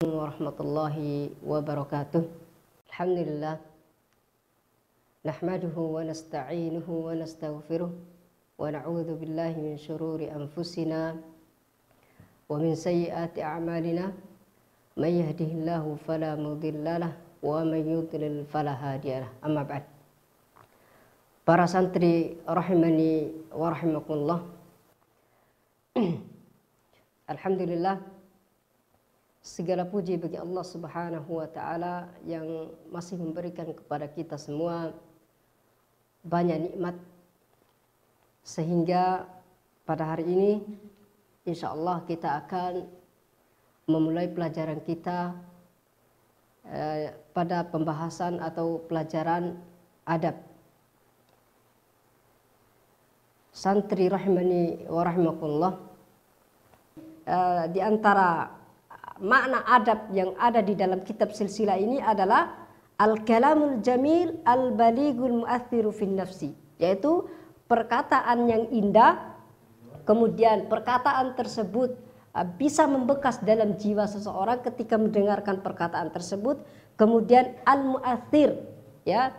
عليكم ورحمة الله وبركاته الحمد لله نحمده ونستعينه ونستغفره ونعوذ بالله من شرور أنفسنا ومن سيئات أعمالنا من يهده الله فلا مضل له ومن يضلل فلا هادي له أما بعد Para santri rahimani wa rahimakumullah Alhamdulillah Segala puji bagi Allah Subhanahu wa taala yang masih memberikan kepada kita semua banyak nikmat sehingga pada hari ini insya Allah kita akan memulai pelajaran kita eh, pada pembahasan atau pelajaran adab santri rahimani wa rahimakullah eh, di antara makna adab yang ada di dalam kitab silsilah ini adalah al-kalamul jamil al-baligul mu'athiru fin nafsi yaitu perkataan yang indah kemudian perkataan tersebut uh, bisa membekas dalam jiwa seseorang ketika mendengarkan perkataan tersebut kemudian al-mu'athir ya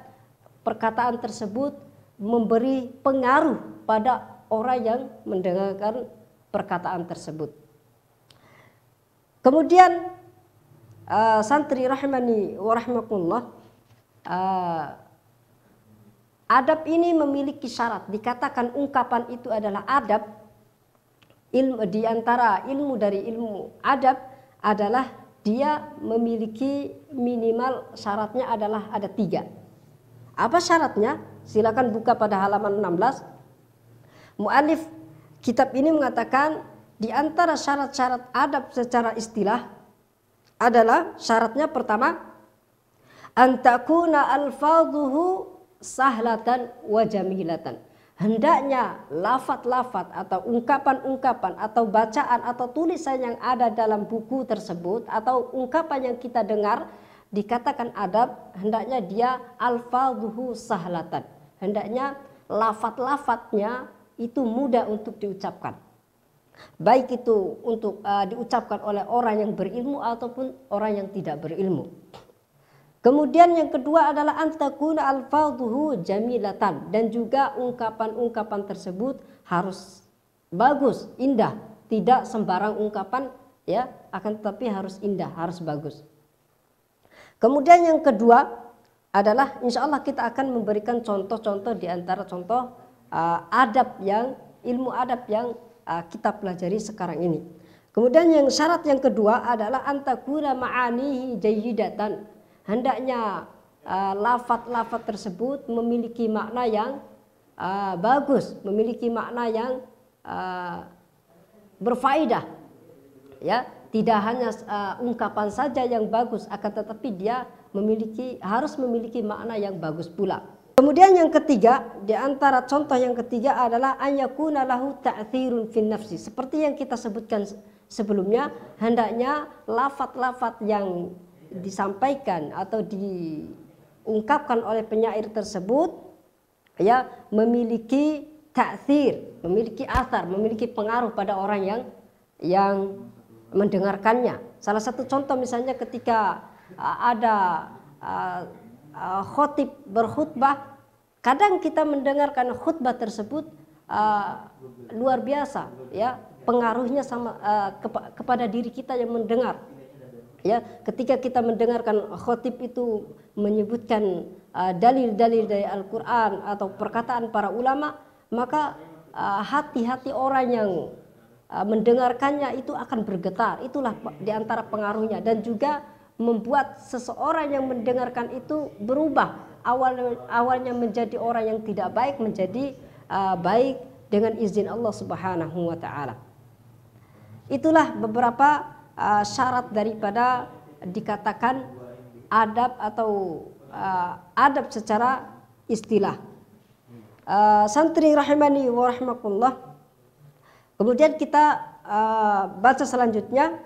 perkataan tersebut memberi pengaruh pada orang yang mendengarkan perkataan tersebut Kemudian uh, santri rahimani wa rahmakumullah uh, eh, adab ini memiliki syarat. Dikatakan ungkapan itu adalah adab ilmu di antara ilmu dari ilmu adab adalah dia memiliki minimal syaratnya adalah ada tiga. Apa syaratnya? Silakan buka pada halaman 16. Mu'alif kitab ini mengatakan di antara syarat-syarat adab secara istilah adalah syaratnya pertama antakuna alfadhuhu sahlatan wa jamilatan. Hendaknya lafat-lafat atau ungkapan-ungkapan atau bacaan atau tulisan yang ada dalam buku tersebut atau ungkapan yang kita dengar dikatakan adab hendaknya dia alfadhuhu sahlatan. Hendaknya lafat-lafatnya itu mudah untuk diucapkan baik itu untuk uh, diucapkan oleh orang yang berilmu ataupun orang yang tidak berilmu. Kemudian yang kedua adalah antakuna alfadhuhu jamilatan dan juga ungkapan-ungkapan tersebut harus bagus, indah, tidak sembarang ungkapan ya, akan tetapi harus indah, harus bagus. Kemudian yang kedua adalah insya Allah kita akan memberikan contoh-contoh di antara contoh uh, adab yang ilmu adab yang Uh, kita pelajari sekarang ini. Kemudian yang syarat yang kedua adalah antakura ma'anihi jayyidatan. Hendaknya uh, lafat-lafat tersebut memiliki makna yang uh, bagus, memiliki makna yang uh, berfaedah. Ya, tidak hanya ungkapan saja yang bagus akan tetapi dia memiliki harus memiliki makna yang bagus pula. Kemudian yang ketiga, di antara contoh yang ketiga adalah ayakuna lahu ta'thirun fin nafsi. Seperti yang kita sebutkan sebelumnya, hendaknya lafat-lafat yang disampaikan atau diungkapkan oleh penyair tersebut ya memiliki ta'thir, memiliki athar, memiliki pengaruh pada orang yang yang mendengarkannya. Salah satu contoh misalnya ketika ada uh, khotib berkhutbah Kadang kita mendengarkan khutbah tersebut uh, luar biasa, ya pengaruhnya sama uh, kepa kepada diri kita yang mendengar. Ya, ketika kita mendengarkan khutib itu menyebutkan eh, dalil-dalil uh, dari Al-Qur'an atau perkataan para ulama, maka hati-hati uh, orang yang uh, mendengarkannya itu akan bergetar. Itulah diantara pengaruhnya dan juga membuat seseorang yang mendengarkan itu berubah awal awalnya menjadi orang yang tidak baik menjadi uh, baik dengan izin Allah Subhanahu wa taala. Itulah beberapa uh, syarat daripada dikatakan adab atau uh, adab secara istilah. Uh, santri rahimani wa rahmakumullah. Kemudian kita uh, baca selanjutnya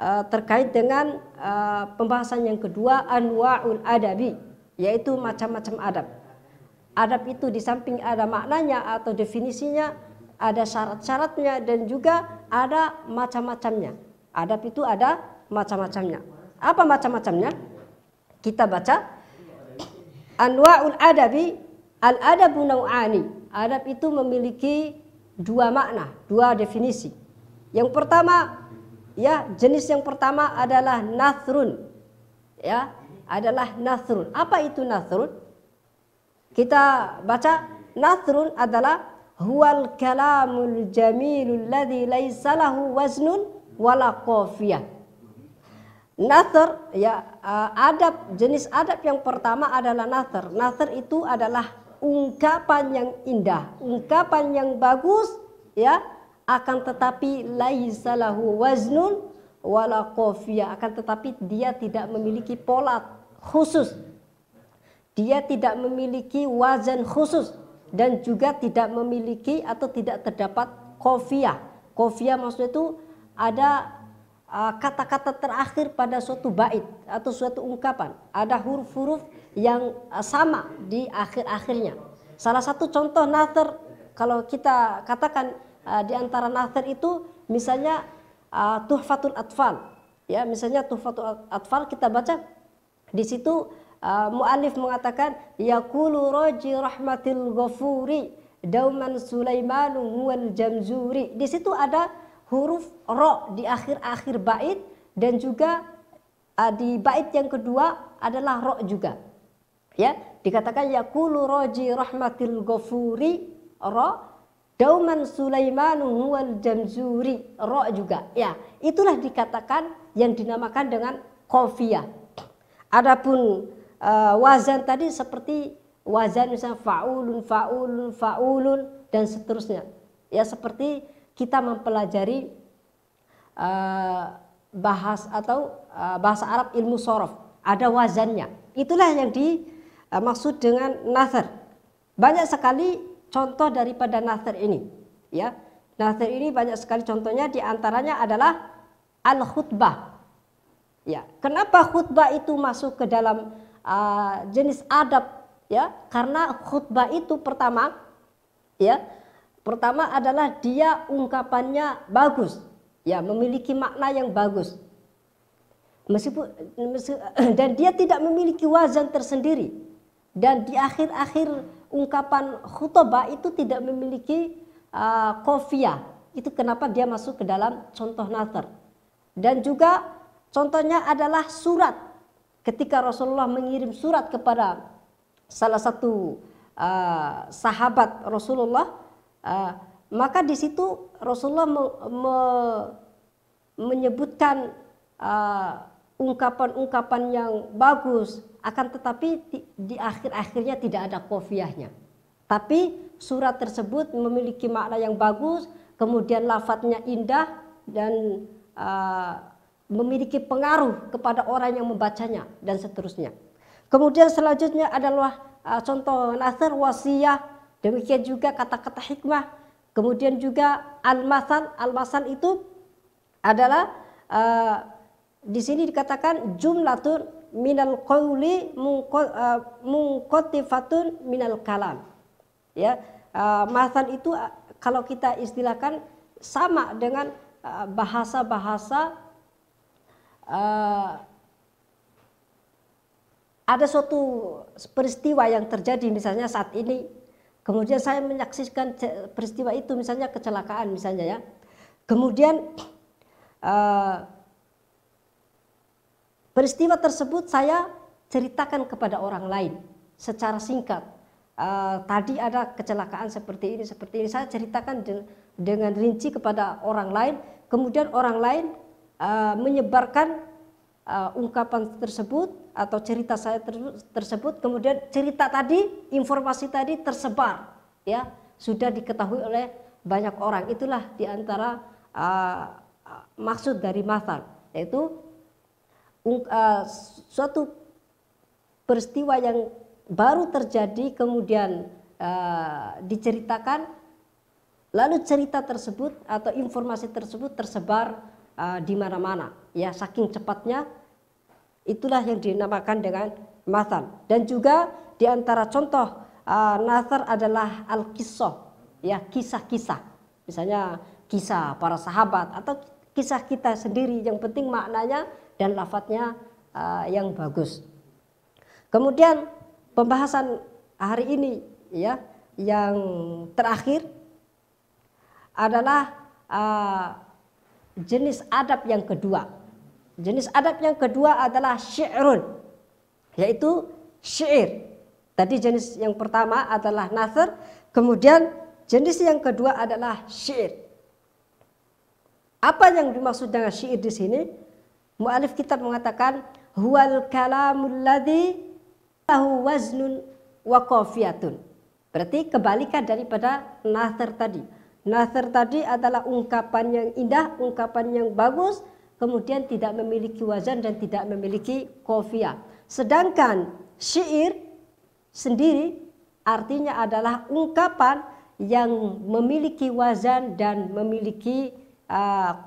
uh, terkait dengan uh, pembahasan yang kedua anwaul adabi yaitu macam-macam adab. Adab itu di samping ada maknanya atau definisinya, ada syarat-syaratnya dan juga ada macam-macamnya. Adab itu ada macam-macamnya. Apa macam-macamnya? Kita baca Anwa'ul adabi al-adabu naw'ani. Adab itu memiliki dua makna, dua definisi. Yang pertama ya, jenis yang pertama adalah nathrun. Ya, adalah nasrun. Apa itu nasrun? Kita baca nasrun adalah huwal kalamul jamilul ladzi laisa lahu waznun wala qafiyah. Nather ya adab jenis adab yang pertama adalah nather. Nather itu adalah ungkapan yang indah, ungkapan yang bagus ya akan tetapi laisa lahu waznun wala kofia akan tetapi dia tidak memiliki pola khusus dia tidak memiliki wazan khusus dan juga tidak memiliki atau tidak terdapat kofia kofia maksudnya itu ada kata-kata terakhir pada suatu bait atau suatu ungkapan ada huruf-huruf yang sama di akhir-akhirnya salah satu contoh nazar kalau kita katakan di antara nazar itu misalnya uh, Tuhfatul Atfal. Ya, misalnya Tuhfatul Atfal kita baca di situ uh, ah, mualif mengatakan yaqulu raji rahmatil ghafuri dauman sulaimanu wal jamzuri. Di situ ada huruf ro di akhir-akhir bait dan juga uh, di bait yang kedua adalah ro juga. Ya, dikatakan yaqulu raji rahmatil ghafuri ro Dauman Sulaiman wal jamzuri ro juga ya itulah dikatakan yang dinamakan dengan kofia. adapun uh, wazan tadi seperti wazan misalnya faulun faulun faulun dan seterusnya ya seperti kita mempelajari uh, bahas atau uh, bahasa Arab ilmu sorof ada wazannya itulah yang dimaksud dengan nazar. banyak sekali contoh daripada nazar ini ya nazar ini banyak sekali contohnya diantaranya adalah al khutbah ya kenapa khutbah itu masuk ke dalam uh, jenis adab ya karena khutbah itu pertama ya pertama adalah dia ungkapannya bagus ya memiliki makna yang bagus meskipun dan dia tidak memiliki wazan tersendiri dan di akhir-akhir ungkapan khutbah itu tidak memiliki uh, kofia. Itu kenapa dia masuk ke dalam contoh nazar. Dan juga contohnya adalah surat. Ketika Rasulullah mengirim surat kepada salah satu uh, sahabat Rasulullah, uh, maka di situ Rasulullah me, me, menyebutkan uh, ungkapan-ungkapan yang bagus, akan tetapi di akhir-akhirnya tidak ada kofiahnya. Tapi surat tersebut memiliki makna yang bagus, kemudian lafadznya indah dan uh, memiliki pengaruh kepada orang yang membacanya dan seterusnya. Kemudian selanjutnya adalah uh, contoh nasr wasiyah, demikian juga kata-kata hikmah. Kemudian juga almasan almasan itu adalah uh, di sini dikatakan jumlatun minal qawli eh, mungkotifatun minal kalam. Ya, eh, itu eh, kalau kita istilahkan sama dengan bahasa-bahasa ada suatu peristiwa yang terjadi misalnya saat ini kemudian saya menyaksikan peristiwa itu misalnya kecelakaan misalnya ya kemudian Peristiwa tersebut saya ceritakan kepada orang lain secara singkat. Uh, tadi ada kecelakaan seperti ini, seperti ini. Saya ceritakan de dengan rinci kepada orang lain. Kemudian orang lain uh, menyebarkan uh, ungkapan tersebut atau cerita saya ter tersebut. Kemudian cerita tadi, informasi tadi tersebar, ya sudah diketahui oleh banyak orang. Itulah diantara uh, maksud dari masal, yaitu uh, suatu peristiwa yang baru terjadi kemudian uh, diceritakan lalu cerita tersebut atau informasi tersebut tersebar uh, di mana-mana ya saking cepatnya itulah yang dinamakan dengan matan dan juga di antara contoh uh, nazar adalah al kisah ya kisah-kisah misalnya kisah para sahabat atau kisah kita sendiri yang penting maknanya dan lafadznya uh, yang bagus. Kemudian pembahasan hari ini ya yang terakhir adalah uh, jenis adab yang kedua. Jenis adab yang kedua adalah syi'run, yaitu syair. Tadi jenis yang pertama adalah nasr, kemudian jenis yang kedua adalah syair. Apa yang dimaksud dengan syair di sini? Mu'alif kitab mengatakan huwal kalamul ladhi lahu waznun wa kofiatun. Berarti kebalikan daripada nathar tadi. Nathar tadi adalah ungkapan yang indah, ungkapan yang bagus, kemudian tidak memiliki wazan dan tidak memiliki kofia. Sedangkan syair sendiri artinya adalah ungkapan yang memiliki wazan dan memiliki uh,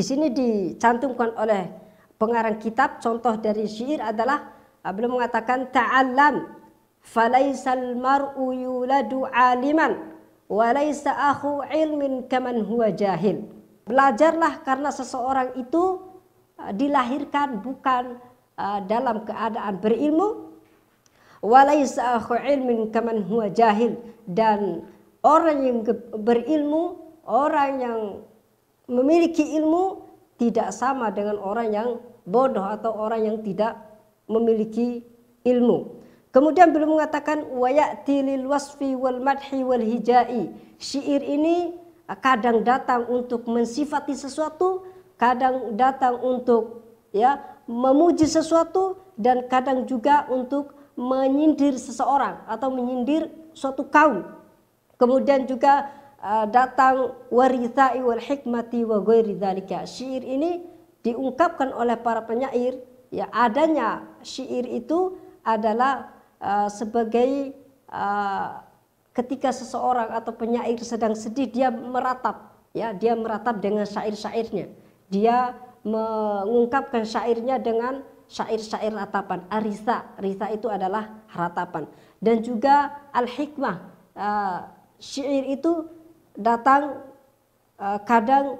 di sini dicantumkan oleh pengarang kitab contoh dari syair adalah uh, beliau mengatakan ta'allam falaisal mar'u yuladu aliman walaisa akhu ilmin kaman huwa jahil. Belajarlah karena seseorang itu uh, dilahirkan bukan uh, dalam keadaan berilmu walaisa akhu ilmin kaman huwa jahil dan orang yang berilmu orang yang memiliki ilmu tidak sama dengan orang yang bodoh atau orang yang tidak memiliki ilmu. Kemudian belum mengatakan wayati lil wasfi wal madhi wal hijai. Syair ini kadang datang untuk mensifati sesuatu, kadang datang untuk ya memuji sesuatu dan kadang juga untuk menyindir seseorang atau menyindir suatu kaum. Kemudian juga Eh, datang warithai wal hikmati wa ghairi dzalika. Syair ini diungkapkan oleh para penyair ya adanya syair itu adalah uh, sebagai uh, ketika seseorang atau penyair sedang sedih dia meratap ya dia meratap dengan syair-syairnya. Dia mengungkapkan syairnya dengan syair-syair ratapan. Arisa, risa itu adalah ratapan dan juga al-hikmah uh, syair itu datang uh, kadang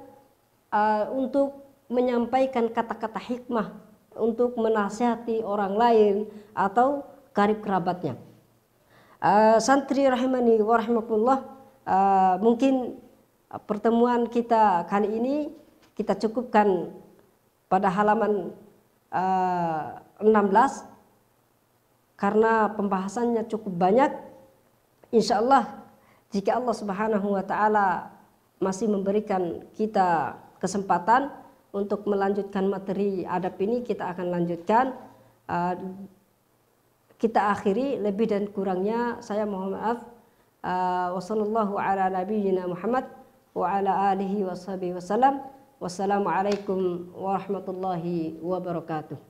uh, untuk menyampaikan kata-kata hikmah untuk menasihati orang lain atau karib kerabatnya. Uh, santri rahimani wa uh, mungkin pertemuan kita kali ini kita cukupkan pada halaman uh, 16 karena pembahasannya cukup banyak. insyaallah jika Allah Subhanahu wa taala masih memberikan kita kesempatan untuk melanjutkan materi adab ini kita akan lanjutkan uh, kita akhiri lebih dan kurangnya saya mohon maaf uh, wassalamualaikum warahmatullahi wabarakatuh